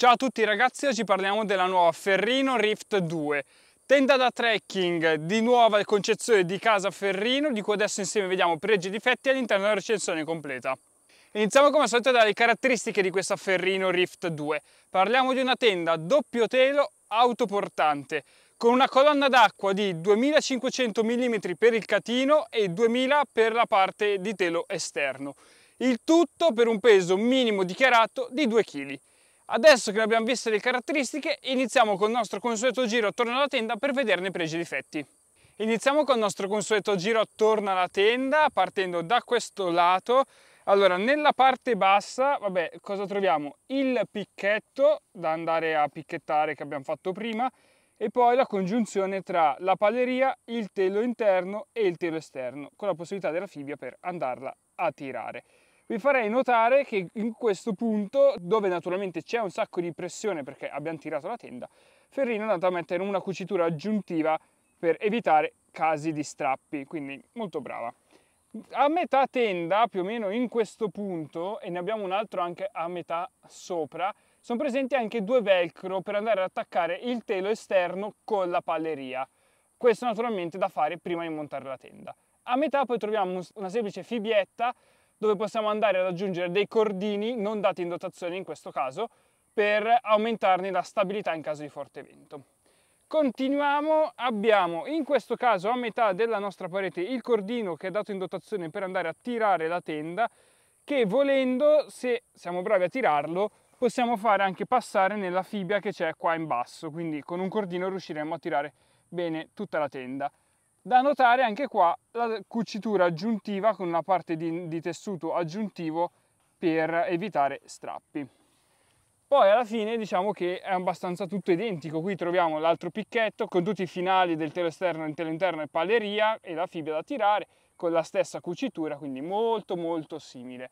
Ciao a tutti ragazzi, oggi parliamo della nuova Ferrino Rift 2 Tenda da trekking, di nuova concezione di casa Ferrino di cui adesso insieme vediamo pregi e difetti all'interno della recensione completa Iniziamo come al solito dalle caratteristiche di questa Ferrino Rift 2 Parliamo di una tenda doppio telo autoportante con una colonna d'acqua di 2500 mm per il catino e 2000 per la parte di telo esterno il tutto per un peso minimo dichiarato di 2 kg Adesso che abbiamo visto le caratteristiche, iniziamo con il nostro consueto giro attorno alla tenda per vederne pregi e difetti. Iniziamo con il nostro consueto giro attorno alla tenda, partendo da questo lato. Allora, nella parte bassa, vabbè, cosa troviamo? Il picchetto da andare a picchettare che abbiamo fatto prima e poi la congiunzione tra la paleria, il telo interno e il telo esterno, con la possibilità della fibbia per andarla a tirare vi farei notare che in questo punto, dove naturalmente c'è un sacco di pressione perché abbiamo tirato la tenda, Ferrino è andato a mettere una cucitura aggiuntiva per evitare casi di strappi, quindi molto brava. A metà tenda, più o meno in questo punto, e ne abbiamo un altro anche a metà sopra, sono presenti anche due velcro per andare ad attaccare il telo esterno con la palleria. Questo naturalmente da fare prima di montare la tenda. A metà poi troviamo una semplice fibietta dove possiamo andare ad aggiungere dei cordini non dati in dotazione in questo caso per aumentarne la stabilità in caso di forte vento. Continuiamo, abbiamo in questo caso a metà della nostra parete il cordino che è dato in dotazione per andare a tirare la tenda che volendo, se siamo bravi a tirarlo, possiamo fare anche passare nella fibbia che c'è qua in basso, quindi con un cordino riusciremo a tirare bene tutta la tenda. Da notare anche qua la cucitura aggiuntiva con una parte di, di tessuto aggiuntivo per evitare strappi. Poi alla fine diciamo che è abbastanza tutto identico, qui troviamo l'altro picchetto con tutti i finali del telo esterno, del telo interno e paleria e la fibra da tirare con la stessa cucitura, quindi molto molto simile.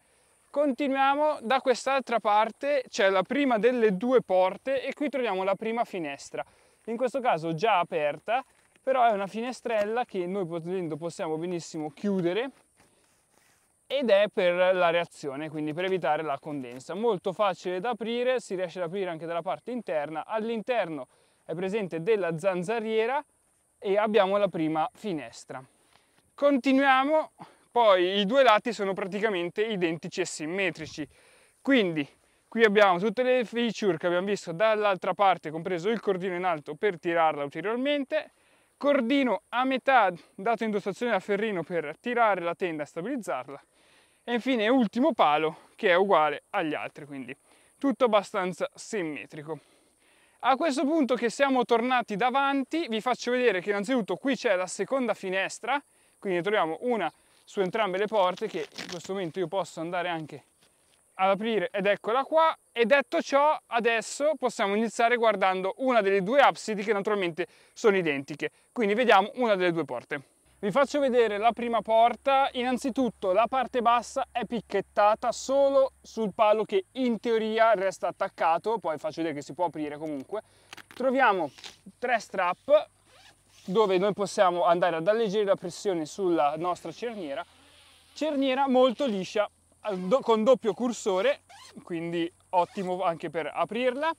Continuiamo, da quest'altra parte c'è la prima delle due porte e qui troviamo la prima finestra, in questo caso già aperta però è una finestrella che noi possiamo benissimo chiudere ed è per la reazione, quindi per evitare la condensa. Molto facile da aprire, si riesce ad aprire anche dalla parte interna. All'interno è presente della zanzariera e abbiamo la prima finestra. Continuiamo, poi i due lati sono praticamente identici e simmetrici. Quindi qui abbiamo tutte le feature che abbiamo visto dall'altra parte, compreso il cordino in alto per tirarla ulteriormente, cordino a metà dato in dotazione a Ferrino per tirare la tenda e stabilizzarla e infine ultimo palo che è uguale agli altri quindi tutto abbastanza simmetrico a questo punto che siamo tornati davanti vi faccio vedere che innanzitutto qui c'è la seconda finestra quindi troviamo una su entrambe le porte che in questo momento io posso andare anche ad aprire ed eccola qua e detto ciò adesso possiamo iniziare guardando una delle due absidi che naturalmente sono identiche quindi vediamo una delle due porte vi faccio vedere la prima porta innanzitutto la parte bassa è picchettata solo sul palo che in teoria resta attaccato poi faccio vedere che si può aprire comunque troviamo tre strap dove noi possiamo andare ad alleggerire la pressione sulla nostra cerniera cerniera molto liscia con doppio cursore, quindi ottimo anche per aprirla.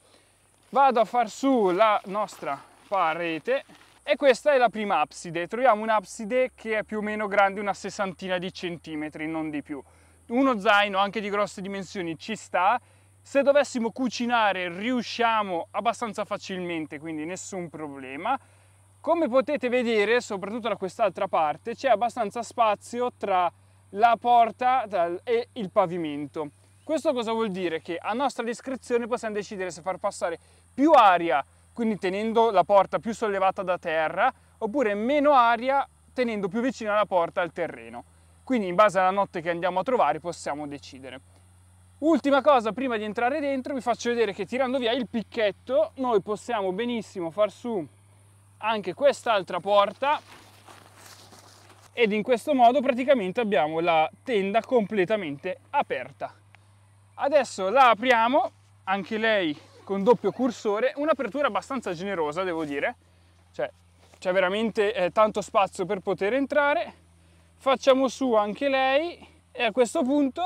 Vado a far su la nostra parete e questa è la prima abside. Troviamo un'abside che è più o meno grande una sessantina di centimetri, non di più. Uno zaino anche di grosse dimensioni ci sta. Se dovessimo cucinare riusciamo abbastanza facilmente, quindi nessun problema. Come potete vedere, soprattutto da quest'altra parte, c'è abbastanza spazio tra la porta e il pavimento. Questo cosa vuol dire? Che a nostra discrezione possiamo decidere se far passare più aria, quindi tenendo la porta più sollevata da terra, oppure meno aria tenendo più vicina la porta al terreno. Quindi in base alla notte che andiamo a trovare possiamo decidere. Ultima cosa, prima di entrare dentro vi faccio vedere che tirando via il picchetto noi possiamo benissimo far su anche quest'altra porta ed in questo modo praticamente abbiamo la tenda completamente aperta. Adesso la apriamo, anche lei con doppio cursore, un'apertura abbastanza generosa devo dire, cioè c'è veramente eh, tanto spazio per poter entrare, facciamo su anche lei e a questo punto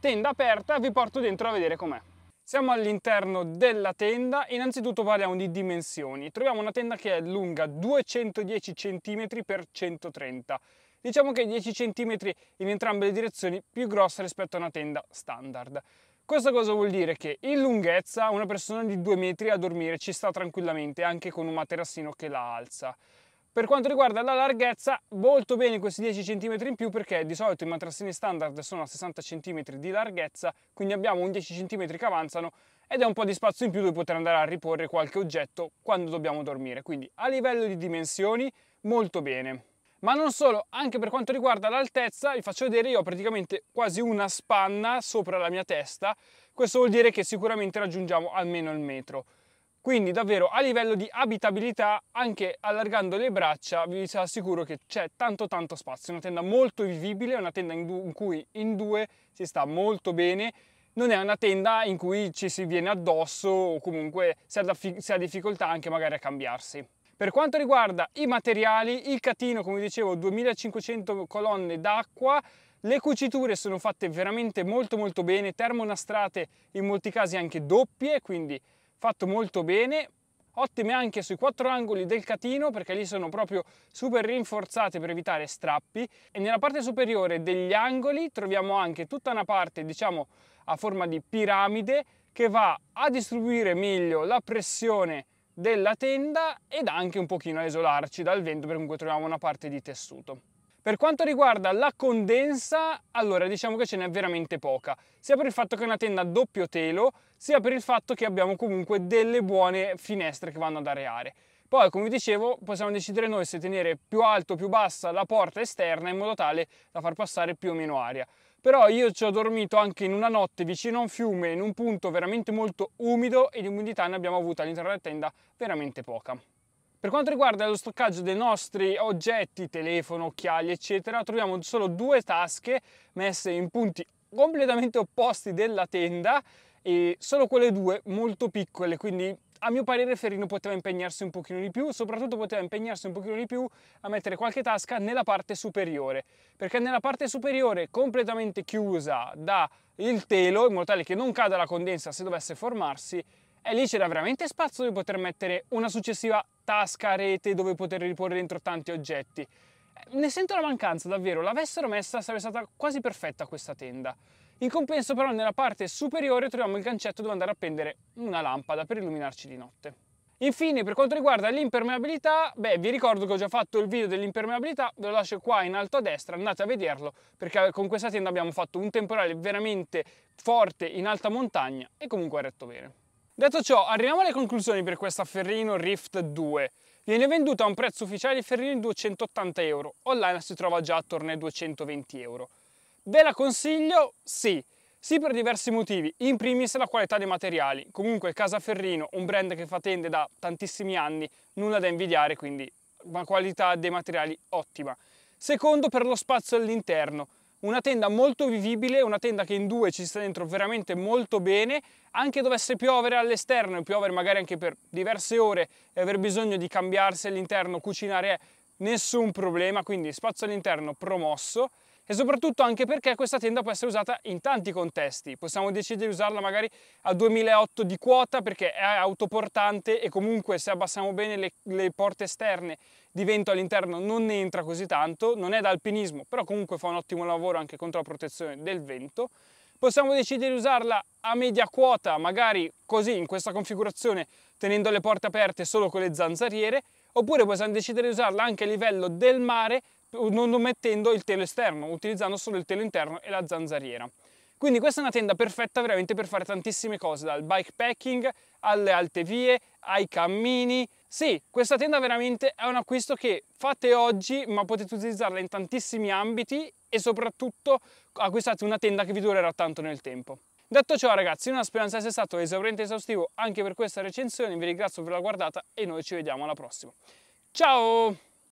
tenda aperta vi porto dentro a vedere com'è. Siamo all'interno della tenda, innanzitutto parliamo di dimensioni. Troviamo una tenda che è lunga 210 cm x 130 Diciamo che 10 cm in entrambe le direzioni più grossa rispetto a una tenda standard. Questa cosa vuol dire che in lunghezza una persona di 2 metri a dormire ci sta tranquillamente anche con un materassino che la alza. Per quanto riguarda la larghezza, molto bene questi 10 cm in più perché di solito i matrassini standard sono a 60 cm di larghezza, quindi abbiamo un 10 cm che avanzano ed è un po' di spazio in più dove poter andare a riporre qualche oggetto quando dobbiamo dormire. Quindi a livello di dimensioni molto bene. Ma non solo, anche per quanto riguarda l'altezza, vi faccio vedere, io ho praticamente quasi una spanna sopra la mia testa, questo vuol dire che sicuramente raggiungiamo almeno il metro. Quindi davvero a livello di abitabilità, anche allargando le braccia, vi assicuro che c'è tanto tanto spazio. È una tenda molto vivibile, è una tenda in, in cui in due si sta molto bene, non è una tenda in cui ci si viene addosso o comunque si ha, si ha difficoltà anche magari a cambiarsi. Per quanto riguarda i materiali, il catino, come dicevo, 2500 colonne d'acqua, le cuciture sono fatte veramente molto molto bene, termonastrate in molti casi anche doppie, quindi fatto molto bene, ottime anche sui quattro angoli del catino perché lì sono proprio super rinforzate per evitare strappi e nella parte superiore degli angoli troviamo anche tutta una parte diciamo a forma di piramide che va a distribuire meglio la pressione della tenda ed anche un pochino a isolarci dal vento perché comunque troviamo una parte di tessuto. Per quanto riguarda la condensa, allora diciamo che ce n'è veramente poca, sia per il fatto che è una tenda a doppio telo, sia per il fatto che abbiamo comunque delle buone finestre che vanno ad areare. Poi, come vi dicevo, possiamo decidere noi se tenere più alto o più bassa la porta esterna in modo tale da far passare più o meno aria. Però io ci ho dormito anche in una notte vicino a un fiume, in un punto veramente molto umido e di umidità ne abbiamo avuta all'interno della tenda veramente poca. Per quanto riguarda lo stoccaggio dei nostri oggetti, telefono, occhiali, eccetera, troviamo solo due tasche messe in punti completamente opposti della tenda e solo quelle due molto piccole, quindi a mio parere Ferino poteva impegnarsi un pochino di più, soprattutto poteva impegnarsi un pochino di più a mettere qualche tasca nella parte superiore, perché nella parte superiore completamente chiusa da il telo, in modo tale che non cada la condensa se dovesse formarsi, e eh, lì c'era veramente spazio di poter mettere una successiva tasca a rete dove poter riporre dentro tanti oggetti. Eh, ne sento la mancanza davvero, l'avessero messa sarebbe stata quasi perfetta questa tenda. In compenso però nella parte superiore troviamo il gancetto dove andare a prendere una lampada per illuminarci di notte. Infine per quanto riguarda l'impermeabilità, beh vi ricordo che ho già fatto il video dell'impermeabilità, ve lo lascio qua in alto a destra, andate a vederlo perché eh, con questa tenda abbiamo fatto un temporale veramente forte in alta montagna e comunque ha retto bene. Detto ciò, arriviamo alle conclusioni per questa Ferrino Rift 2. Viene venduta a un prezzo ufficiale di Ferrino 280 euro, online si trova già attorno ai 220 euro. Ve la consiglio? Sì. Sì per diversi motivi, in primis la qualità dei materiali. Comunque Casa Ferrino, un brand che fa tende da tantissimi anni, nulla da invidiare, quindi una qualità dei materiali ottima. Secondo per lo spazio all'interno una tenda molto vivibile, una tenda che in due ci sta dentro veramente molto bene, anche dovesse piovere all'esterno e piovere magari anche per diverse ore e aver bisogno di cambiarsi all'interno, cucinare è nessun problema, quindi spazio all'interno promosso e soprattutto anche perché questa tenda può essere usata in tanti contesti, possiamo decidere di usarla magari a 2008 di quota perché è autoportante e comunque se abbassiamo bene le, le porte esterne di vento all'interno non ne entra così tanto, non è da alpinismo, però comunque fa un ottimo lavoro anche contro la protezione del vento. Possiamo decidere di usarla a media quota, magari così in questa configurazione, tenendo le porte aperte solo con le zanzariere, oppure possiamo decidere di usarla anche a livello del mare, non mettendo il telo esterno, utilizzando solo il telo interno e la zanzariera. Quindi questa è una tenda perfetta veramente per fare tantissime cose, dal bikepacking alle alte vie, ai cammini, sì, questa tenda veramente è un acquisto che fate oggi ma potete utilizzarla in tantissimi ambiti e soprattutto acquistate una tenda che vi durerà tanto nel tempo. Detto ciò ragazzi, una speranza sia stato esauriente e esaustivo anche per questa recensione, vi ringrazio per la guardata e noi ci vediamo alla prossima. Ciao!